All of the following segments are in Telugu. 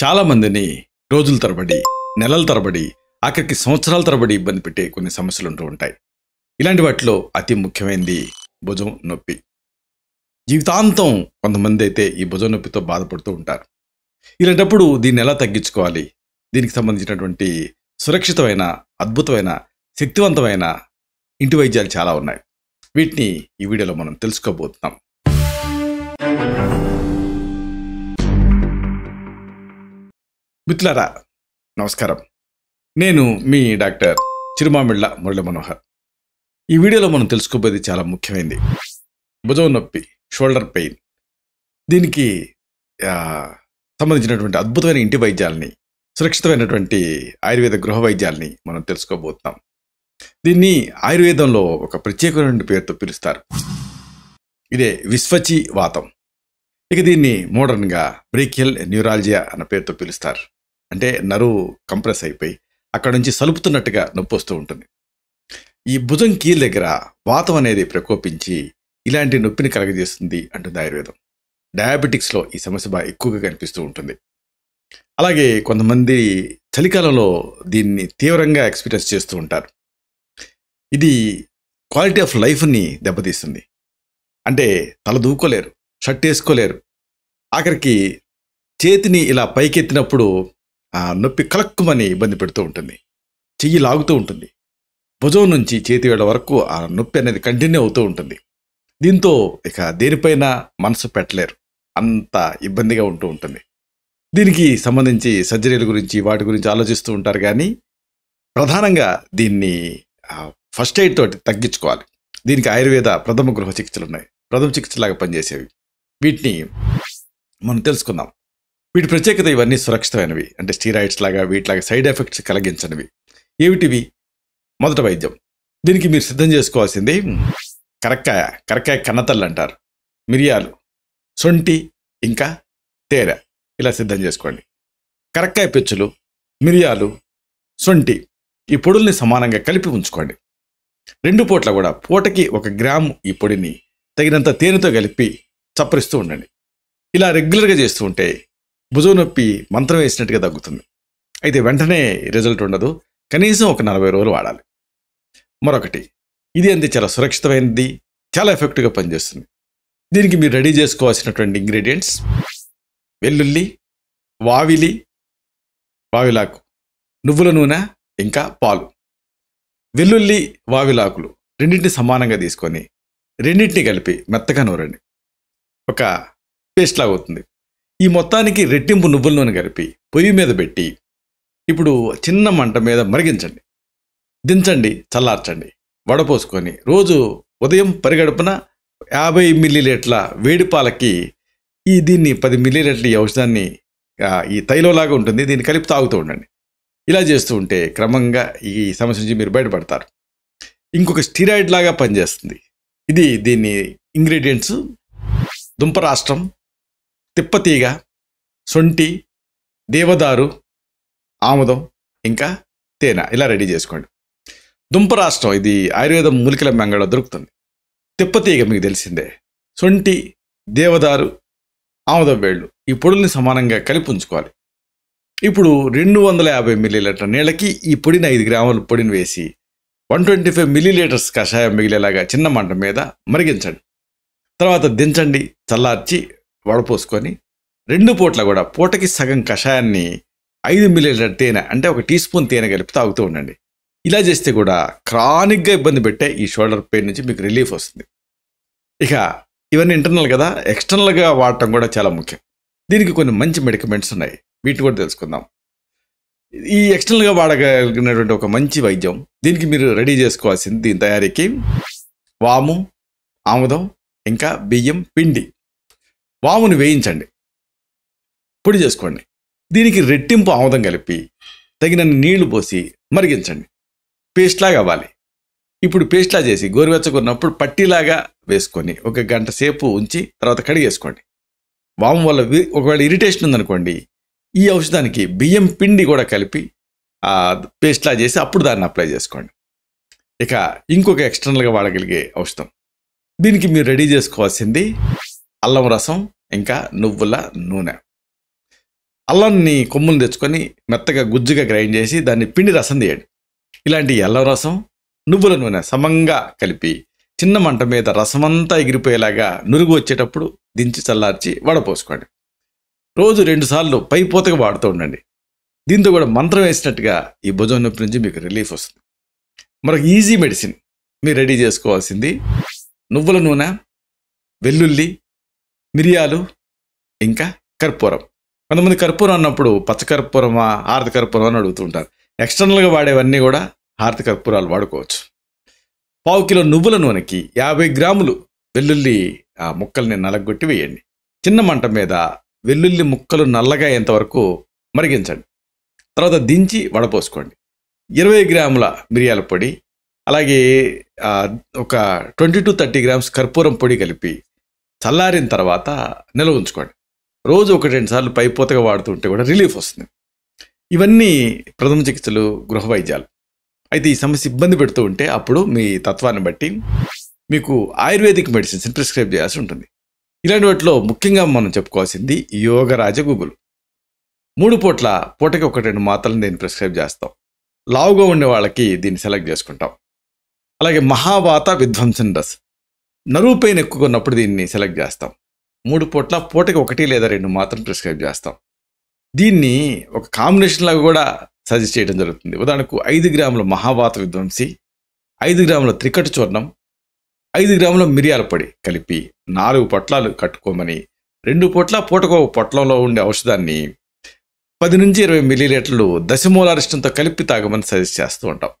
చాలామందిని రోజుల తరబడి నెలల తరబడి ఆఖరికి సంవత్సరాల తరబడి ఇబ్బంది పెట్టే కొన్ని సమస్యలు ఉంటూ ఉంటాయి ఇలాంటి వాటిలో అతి ముఖ్యమైనది భుజం నొప్పి జీవితాంతం కొంతమంది అయితే ఈ భుజం నొప్పితో బాధపడుతూ ఉంటారు ఇలాంటప్పుడు దీన్ని ఎలా తగ్గించుకోవాలి దీనికి సంబంధించినటువంటి సురక్షితమైన అద్భుతమైన శక్తివంతమైన ఇంటి వైద్యాలు చాలా ఉన్నాయి వీటిని ఈ వీడియోలో మనం తెలుసుకోబోతున్నాం మిత్రులారా నమస్కారం నేను మీ డాక్టర్ చిరుమామిళ్ళ మురళి మనోహర్ ఈ వీడియోలో మనం తెలుసుకోబోయేది చాలా ముఖ్యమైనది భుజం నొప్పి షోల్డర్ పెయిన్ దీనికి సంబంధించినటువంటి అద్భుతమైన ఇంటి వైద్యాలని సురక్షితమైనటువంటి ఆయుర్వేద గృహ వైద్యాలని మనం తెలుసుకోబోతున్నాం దీన్ని ఆయుర్వేదంలో ఒక ప్రత్యేకమైన పేరుతో పిలుస్తారు ఇదే విశ్వచి వాతం ఇక దీన్ని మోడర్న్గా బ్రీకియల్ న్యూరాలజియా అన్న పేరుతో పిలుస్తారు అంటే నరువు కంప్రెస్ అయిపోయి అక్కడ నుంచి సలుపుతున్నట్టుగా నొప్పి వస్తూ ఉంటుంది ఈ భుజం కీల్ దగ్గర వాతం అనేది ప్రకోపించి ఇలాంటి నొప్పిని కలగజేస్తుంది అంటుంది ఆయుర్వేదం డయాబెటిక్స్లో ఈ సమస్య బాగా ఎక్కువగా కనిపిస్తూ ఉంటుంది అలాగే కొంతమంది చలికాలంలో దీన్ని తీవ్రంగా ఎక్స్పీరియన్స్ చేస్తూ ఉంటారు ఇది క్వాలిటీ ఆఫ్ లైఫ్ని దెబ్బతీస్తుంది అంటే తల దూకోలేరు షర్ట్ వేసుకోలేరు ఆఖరికి చేతిని ఇలా పైకెత్తినప్పుడు ఆ నొప్పి కలక్కుమని ఇబ్బంది పెడుతూ ఉంటుంది చెయ్యి లాగుతూ ఉంటుంది భుజం నుంచి చేతి వేడ వరకు ఆ నొప్పి అనేది కంటిన్యూ అవుతూ ఉంటుంది దీంతో ఇక దేనిపైన మనసు పెట్టలేరు అంత ఇబ్బందిగా ఉంటూ ఉంటుంది దీనికి సంబంధించి సర్జరీల గురించి వాటి గురించి ఆలోచిస్తూ ఉంటారు కానీ ప్రధానంగా దీన్ని ఫస్ట్ ఎయిడ్ తోటి తగ్గించుకోవాలి దీనికి ఆయుర్వేద ప్రథమ గృహ చికిత్సలు ఉన్నాయి ప్రథమ చికిత్సలాగా పనిచేసేవి వీటిని మనం తెలుసుకుందాం వీటి ప్రత్యేకత ఇవన్నీ సురక్షితమైనవి అంటే స్టీరాయిడ్స్ లాగా వీటిలాగా సైడ్ ఎఫెక్ట్స్ కలిగించనివి ఏమిటివి మొదట వైద్యం దీనికి మీరు సిద్ధం చేసుకోవాల్సింది కరక్కాయ కరక్కాయ కన్నతల్లు అంటారు మిరియాలు సొంటి ఇంకా తేర ఇలా సిద్ధం చేసుకోండి కరక్కాయ పెచ్చులు మిరియాలు సొంటి ఈ పొడుల్ని సమానంగా కలిపి ఉంచుకోండి రెండు పూట్ల కూడా పూటకి ఒక గ్రాము ఈ పొడిని తగినంత తేనెతో కలిపి చప్పరిస్తూ ఉండండి ఇలా రెగ్యులర్గా చేస్తూ ఉంటే భుజం నొప్పి మంత్రం వేసినట్టుగా తగ్గుతుంది అయితే వెంటనే రిజల్ట్ ఉండదు కనీసం ఒక నలభై రోజులు వాడాలి మరొకటి ఇది అంతే చాలా సురక్షితమైనది చాలా ఎఫెక్టివ్గా పనిచేస్తుంది దీనికి మీరు రెడీ చేసుకోవాల్సినటువంటి ఇంగ్రీడియంట్స్ వెల్లుల్లి వావిలి వావిలాకు నువ్వుల నూనె ఇంకా పాలు వెల్లుల్లి వావిలాకులు రెండింటిని సమానంగా తీసుకొని రెండింటిని కలిపి మెత్తగా నూరండి ఒక పేస్ట్ లాగా అవుతుంది ఈ మొత్తానికి రెట్టింపు నువ్వుల నూనె కలిపి పొయ్యి మీద పెట్టి ఇప్పుడు చిన్న మంట మీద మరిగించండి దించండి చల్లార్చండి వడపోసుకొని రోజు ఉదయం పరిగడుపున యాభై మిల్లీలీటర్ల వేడి పాలకి ఈ దీన్ని పది మిల్లీలీటర్ల ఈ ఔషధాన్ని ఈ తైలోలాగా ఉంటుంది దీన్ని కలిపి తాగుతూ ఉండండి ఇలా చేస్తూ ఉంటే క్రమంగా ఈ సమస్య నుంచి మీరు బయటపడతారు ఇంకొక స్టీరాయిడ్ లాగా పనిచేస్తుంది ఇది దీన్ని ఇంగ్రీడియంట్స్ దుంపరాష్ట్రం తిప్పతీగ సొంటి దేవదారు ఆముదం ఇంకా తేనె ఇలా రెడీ చేసుకోండి దుంపరాష్ట్రం ఇది ఆయుర్వేదం మూలికల మెంగళ దొరుకుతుంది తిప్పతీగ మీకు తెలిసిందే సొంటి దేవదారు ఆముదం వేళ్ళు ఈ పొడుల్ని సమానంగా కలిపి ఉంచుకోవాలి ఇప్పుడు రెండు వందల యాభై మిల్లీలీటర్ నీళ్ళకి ఈ పొడిని ఐదు గ్రాముల పొడిని వేసి వన్ ట్వంటీ ఫైవ్ మిల్లీలీటర్స్ కషాయం మిగిలేలాగా చిన్న మంట మీద మరిగించండి తర్వాత దించండి చల్లార్చి వడపోసుకొని రెండు పూట్ల కూడా పూటకి సగం కషాయాన్ని ఐదు మిల్లీలీటర్ తేనె అంటే ఒక టీ స్పూన్ తేనె కలిపి తాగుతూ ఉండండి ఇలా చేస్తే కూడా క్రానిక్గా ఇబ్బంది పెట్టే ఈ షోల్డర్ పెయిన్ నుంచి మీకు రిలీఫ్ వస్తుంది ఇక ఇవన్నీ ఇంటర్నల్ కదా ఎక్స్టర్నల్గా వాడటం కూడా చాలా ముఖ్యం దీనికి కొన్ని మంచి మెడికమెంట్స్ ఉన్నాయి వీటిని కూడా తెలుసుకుందాం ఈ ఎక్స్టర్నల్గా వాడగలిగినటువంటి ఒక మంచి వైద్యం దీనికి మీరు రెడీ చేసుకోవాల్సింది దీని తయారీకి వాము ఆముదం ఇంకా బియ్యం పిండి వామును వేయించండి పొడి చేసుకోండి దీనికి రెట్టింపు ఆముదం కలిపి తగినన్ని నీళ్లు పోసి మరిగించండి పేస్ట్లాగా అవ్వాలి ఇప్పుడు పేస్ట్లా చేసి గోరువెచ్చకున్నప్పుడు పట్టీలాగా వేసుకొని ఒక గంట సేపు ఉంచి తర్వాత కడిగేసుకోండి వాము వల్ల ఒకవేళ ఇరిటేషన్ ఉందనుకోండి ఈ ఔషధానికి బియ్యం పిండి కూడా కలిపి పేస్ట్లా చేసి అప్పుడు దాన్ని అప్లై చేసుకోండి ఇక ఇంకొక ఎక్స్టర్నల్గా వాడగలిగే ఔషధం దీనికి మీరు రెడీ చేసుకోవాల్సింది అల్లం రసం ఇంకా నువ్వుల నూనె అల్లంని కొమ్ములు తెచ్చుకొని మెత్తగా గుజ్జుగా గ్రైండ్ చేసి దాన్ని పిండి రసం తీయండి ఇలాంటి అల్లం రసం నువ్వుల నూనె సమంగా కలిపి చిన్న మంట మీద రసమంతా ఎగిరిపోయేలాగా నురుగు వచ్చేటప్పుడు దించి చల్లార్చి వడపోసుకోండి రోజు రెండుసార్లు పైపోతగా వాడుతూ ఉండండి దీంతో కూడా మంత్రం వేసినట్టుగా ఈ భుజం నొప్పి నుంచి మీకు రిలీఫ్ వస్తుంది మరొక ఈజీ మెడిసిన్ మీరు రెడీ చేసుకోవాల్సింది నువ్వుల నూనె వెల్లుల్లి మిరియాలు ఇంకా కర్పూరం కొంతమంది కర్పూరం అన్నప్పుడు పచ్చకర్పూరమా హారతి కర్పూరం అని అడుగుతుంటారు ఎక్స్టర్నల్గా వాడేవన్నీ కూడా హారతి కర్పూరాలు వాడుకోవచ్చు పావు కిలో నువ్వుల నూనెకి యాభై గ్రాములు వెల్లుల్లి ముక్కల్ని నలగొట్టి వేయండి చిన్న మంట మీద వెల్లుల్లి ముక్కలు నల్లగా అయ్యేంతవరకు మరిగించండి తర్వాత దించి వడపోసుకోండి ఇరవై గ్రాముల మిరియాల పొడి అలాగే ఒక ట్వంటీ టు థర్టీ గ్రామ్స్ కర్పూరం పొడి కలిపి చల్లారిన తర్వాత నిల్వ ఉంచుకోండి రోజు ఒక రెండు సార్లు పైపోతగా వాడుతుంటే కూడా రిలీఫ్ వస్తుంది ఇవన్నీ ప్రథమ చికిత్సలు గృహ వైద్యాలు అయితే ఈ సమస్య ఇబ్బంది పెడుతూ ఉంటే అప్పుడు మీ తత్వాన్ని బట్టి మీకు ఆయుర్వేదిక్ మెడిసిన్స్ ప్రిస్క్రైబ్ చేయాల్సి ఉంటుంది ఇలాంటి వాటిలో ముఖ్యంగా మనం చెప్పుకోవాల్సింది యోగరాజ గుగులు మూడు పూట్ల పూటకి ఒక రెండు మాత్రలు దీన్ని ప్రిస్క్రైబ్ చేస్తాం లావుగా ఉండే వాళ్ళకి దీన్ని సెలెక్ట్ చేసుకుంటాం అలాగే మహావాత విధ్వంసన్ రస్ నరువు పెయిన్ దీన్ని సెలెక్ట్ చేస్తాం మూడు పూట్ల పూటకి ఒకటి లేదా రెండు మాత్రం ప్రిస్క్రైబ్ చేస్తాం దీన్ని ఒక కాంబినేషన్ లాగా కూడా సజెస్ట్ చేయడం జరుగుతుంది ఉదాహరణకు ఐదు గ్రాముల మహావాత విధ్వంసి ఐదు గ్రాముల త్రికట చూర్ణం ఐదు గ్రాముల మిరియాల పొడి కలిపి నాలుగు పొట్లాలు కట్టుకోమని రెండు పొట్ల పూటకు ఒక పొట్లంలో ఉండే ఔషధాన్ని పది నుంచి ఇరవై మిలీలీటర్లు దశమూలారిష్టంతో కలిపి తాగమని సజెస్ట్ చేస్తూ ఉంటాం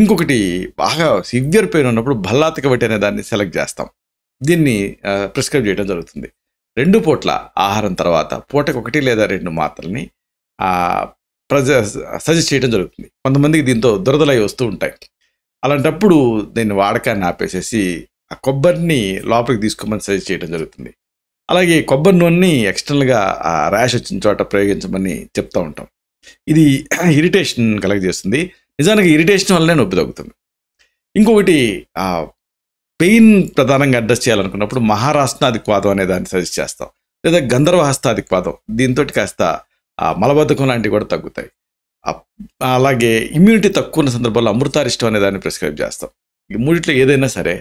ఇంకొకటి బాగా సివియర్ పెయిన్ ఉన్నప్పుడు భల్లాతిక బట్టి అనే దాన్ని సెలెక్ట్ చేస్తాం దీన్ని ప్రిస్క్రైబ్ చేయడం జరుగుతుంది రెండు పూట్ల ఆహారం తర్వాత పూటకు ఒకటి లేదా రెండు మాత్రల్ని ప్రజ సజెస్ట్ చేయడం జరుగుతుంది కొంతమందికి దీంతో దురదలై వస్తూ ఉంటాయి అలాంటప్పుడు దీన్ని వాడకాన్ని ఆపేసేసి ఆ కొబ్బరిని లోపలికి తీసుకోమని సజెస్ట్ చేయడం జరుగుతుంది అలాగే కొబ్బరి నూనెని ఎక్స్టర్నల్గా ర్యాష్ వచ్చిన చోట ప్రయోగించమని చెప్తూ ఉంటాం ఇది ఇరిటేషన్ కలగజేస్తుంది నిజానికి ఇరిటేషన్ వల్లనే నొప్పి తగ్గుతుంది ఇంకొకటి పెయిన్ ప్రధానంగా అడ్రస్ చేయాలనుకున్నప్పుడు మహారాష్ట్రాదిక్వాదం అనే దాన్ని సజెస్ట్ చేస్తాం లేదా గంధర్వహస్తాదిక్వాదం దీంతో కాస్త మలబద్ధకం లాంటివి కూడా తగ్గుతాయి అలాగే ఇమ్యూనిటీ తక్కువ ఉన్న సందర్భాల్లో అమృతారిష్టం అనే దాన్ని ప్రిస్క్రైబ్ చేస్తాం ఈ మూడిట్లో ఏదైనా సరే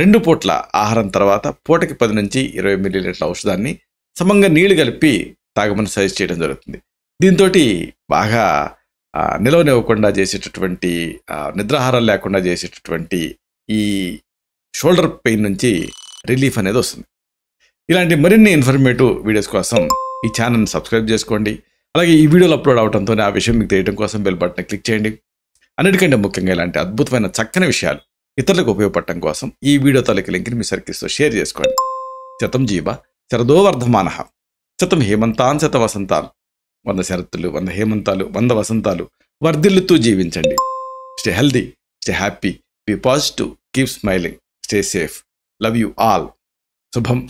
రెండు పూట్ల ఆహారం తర్వాత పూటకి పది నుంచి ఇరవై మిల్లీలీటర్ల ఔషధాన్ని సమంగా నీళ్లు కలిపి తాగమని సజెస్ట్ చేయడం జరుగుతుంది దీంతో బాగా నిలవనివ్వకుండా చేసేటటువంటి నిద్రాహారం లేకుండా చేసేటటువంటి ఈ షోల్డర్ పెయిన్ నుంచి రిలీఫ్ అనేది వస్తుంది ఇలాంటి మరిన్ని ఇన్ఫర్మేటివ్ వీడియోస్ కోసం ఈ ఛానల్ని సబ్స్క్రైబ్ చేసుకోండి అలాగే ఈ వీడియోలు అప్లోడ్ అవడంతో ఆ విషయం మీకు తెలియడం కోసం బెల్ బటన్ క్లిక్ చేయండి అన్నిటికంటే ముఖ్యంగా ఇలాంటి అద్భుతమైన చక్కని విషయాలు ఇతరులకు ఉపయోగపడటం కోసం ఈ వీడియో తలకి లింక్ని మీ సర్కిల్స్తో షేర్ చేసుకోండి శతం జీవ శరదో వర్ధమాన శతం హేమంతాన్ శత వసంతాన్ వంద శరత్తులు వంద హేమంతాలు వంద వసంతాలు వర్ధిల్లుతూ జీవించండి stay healthy stay happy be positive keep smiling stay safe love you all శుభం